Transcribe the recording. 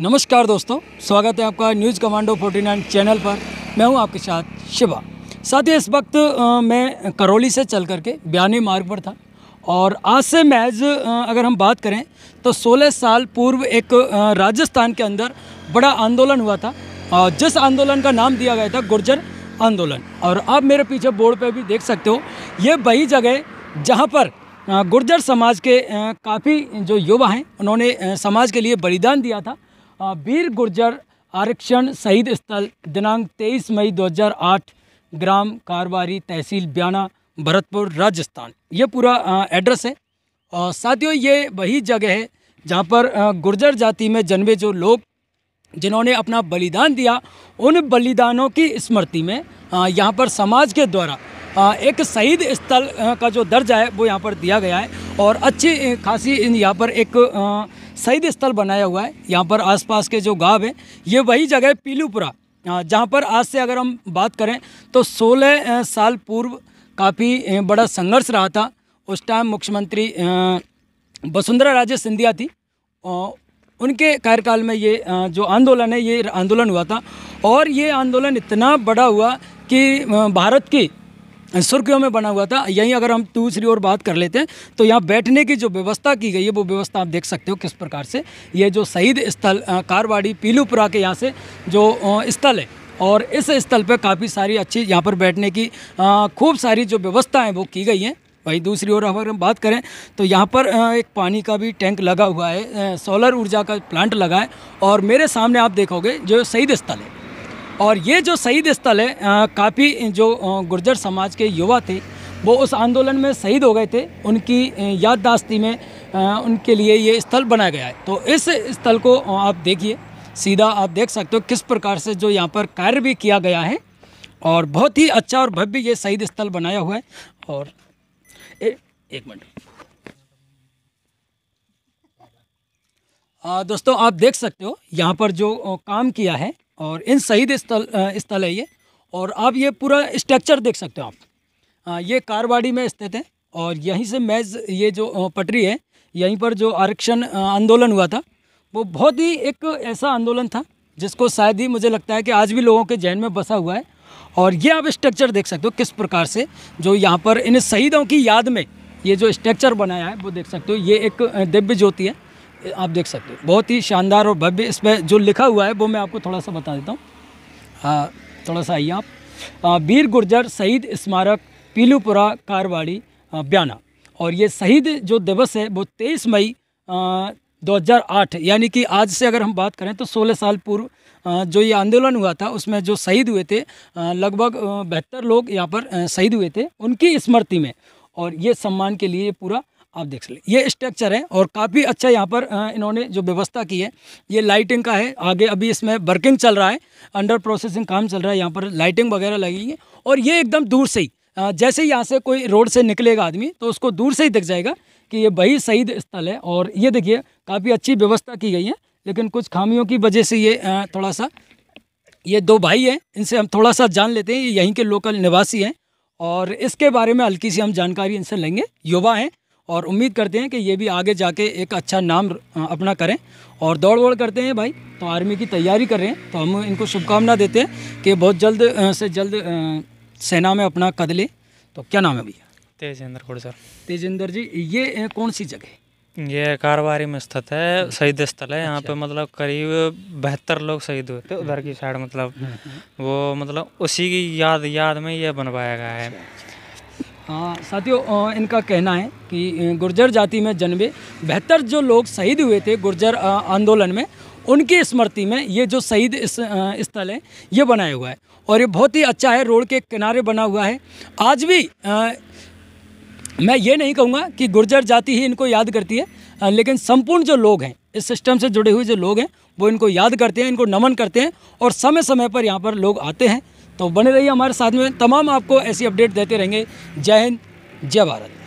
नमस्कार दोस्तों स्वागत है आपका न्यूज़ कमांडो 49 चैनल पर मैं हूं आपके साथ शिवा साथ ही इस वक्त मैं करौली से चल करके बयानी मार्ग पर था और आज से मैज अगर हम बात करें तो 16 साल पूर्व एक राजस्थान के अंदर बड़ा आंदोलन हुआ था और जिस आंदोलन का नाम दिया गया था गुर्जर आंदोलन और आप मेरे पीछे बोर्ड पर भी देख सकते हो ये वही जगह जहाँ पर गुर्जर समाज के काफ़ी जो युवा हैं उन्होंने समाज के लिए बलिदान दिया था वीर गुर्जर आरक्षण शहीद स्थल दिनांक 23 मई 2008 ग्राम कारवारी तहसील ब्याना भरतपुर राजस्थान ये पूरा एड्रेस है और साथियों ये वही जगह है जहाँ पर गुर्जर जाति में जन्मे जो लोग जिन्होंने अपना बलिदान दिया उन बलिदानों की स्मृति में यहाँ पर समाज के द्वारा एक शहीद स्थल का जो दर्जा है वो यहाँ पर दिया गया है और अच्छी खासी यहाँ पर एक शहीद स्थल बनाया हुआ है यहाँ पर आसपास के जो गाँव हैं ये वही जगह है पीलूपुरा जहाँ पर आज से अगर हम बात करें तो 16 साल पूर्व काफ़ी बड़ा संघर्ष रहा था उस टाइम मुख्यमंत्री वसुंधरा राजे सिंधिया थी उनके कार्यकाल में ये जो आंदोलन है ये आंदोलन हुआ था और ये आंदोलन इतना बड़ा हुआ कि भारत की सुर्खियों में बना हुआ था यहीं अगर हम दूसरी ओर बात कर लेते हैं तो यहाँ बैठने की जो व्यवस्था की गई है वो व्यवस्था आप देख सकते हो किस प्रकार से ये जो शहीद स्थल कारवाड़ी पीलूपुरा के यहाँ से जो स्थल है और इस स्थल पर काफ़ी सारी अच्छी यहाँ पर बैठने की खूब सारी जो व्यवस्था वो की गई हैं वहीं दूसरी ओर अगर हम बात करें तो यहाँ पर एक पानी का भी टैंक लगा हुआ है सोलर ऊर्जा का प्लांट लगा है और मेरे सामने आप देखोगे जो शहीद स्थल है और ये जो शहीद स्थल है काफ़ी जो गुर्जर समाज के युवा थे वो उस आंदोलन में शहीद हो गए थे उनकी याददाश्ती में उनके लिए ये स्थल बनाया गया है तो इस स्थल को आप देखिए सीधा आप देख सकते हो किस प्रकार से जो यहाँ पर कार्य भी किया गया है और बहुत ही अच्छा और भव्य ये शहीद स्थल बनाया हुआ है और ए, एक मिनट दोस्तों आप देख सकते हो यहाँ पर जो काम किया है और इन शहीद स्थल स्थल है ये और आप ये पूरा स्ट्रक्चर देख सकते हो आप ये कारवाड़ी में स्थित है और यहीं से मैज ये जो पटरी है यहीं पर जो आरक्षण आंदोलन हुआ था वो बहुत ही एक ऐसा आंदोलन था जिसको शायद ही मुझे लगता है कि आज भी लोगों के जहन में बसा हुआ है और ये आप स्ट्रक्चर देख सकते हो किस प्रकार से जो यहाँ पर इन शहीदों की याद में ये जो स्ट्रक्चर बनाया है वो देख सकते हो ये एक दिव्य ज्योति है आप देख सकते हो बहुत ही शानदार और भव्य इसमें जो लिखा हुआ है वो मैं आपको थोड़ा सा बता देता हूँ थोड़ा सा आइए आप वीर गुर्जर शहीद स्मारक पीलूपुरा कारवाड़ी ब्याना और ये शहीद जो दिवस है वो तेईस मई 2008 यानी कि आज से अगर हम बात करें तो 16 साल पूर्व जो ये आंदोलन हुआ था उसमें जो शहीद हुए थे लगभग बहत्तर लोग यहाँ पर शहीद हुए थे उनकी स्मृति में और ये सम्मान के लिए पूरा आप देख सकते ये स्ट्रक्चर है और काफ़ी अच्छा यहाँ पर इन्होंने जो व्यवस्था की है ये लाइटिंग का है आगे अभी इसमें वर्किंग चल रहा है अंडर प्रोसेसिंग काम चल रहा है यहाँ पर लाइटिंग वगैरह लगी है और ये एकदम दूर से ही जैसे ही यहाँ से कोई रोड से निकलेगा आदमी तो उसको दूर से ही दिख जाएगा कि ये वही शहीद स्थल है और ये देखिए काफ़ी अच्छी व्यवस्था की गई है लेकिन कुछ खामियों की वजह से ये थोड़ा सा ये दो भाई हैं इनसे हम थोड़ा सा जान लेते हैं ये यहीं के लोकल निवासी हैं और इसके बारे में हल्की सी हम जानकारी इनसे लेंगे युवा हैं और उम्मीद करते हैं कि ये भी आगे जाके एक अच्छा नाम अपना करें और दौड़ वौड़ करते हैं भाई तो आर्मी की तैयारी कर रहे हैं तो हम इनको शुभकामना देते हैं कि बहुत जल्द से जल्द सेना में अपना कद ले तो क्या नाम है भैया तेजेंद्र खोड़ सर तेजेंद्र जी ये कौन सी जगह ये कारोबारी में स्थित है शहीद स्थल है यहाँ अच्छा। पे मतलब करीब बहत्तर लोग शहीद हुए थे उधर की साइड मतलब हम्म, हम्म। वो मतलब उसी की याद याद में ये बनवाया गया है अच्छा, अच्छा। हाँ, साथियों इनका कहना है कि गुर्जर जाति में जन्मे बेहतर जो लोग शहीद हुए थे गुर्जर आंदोलन में उनकी स्मृति में ये जो शहीद स्थल है ये बनाया हुआ है और ये बहुत ही अच्छा है रोड के किनारे बना हुआ है आज भी आ, मैं ये नहीं कहूँगा कि गुर्जर जाति ही इनको याद करती है आ, लेकिन संपूर्ण जो लोग हैं इस सिस्टम से जुड़े हुए जो लोग हैं वो इनको याद करते हैं इनको नमन करते हैं और समय समय पर यहाँ पर लोग आते हैं तो बने रहिए हमारे साथ में तमाम आपको ऐसी अपडेट देते रहेंगे जय हिंद जय भारत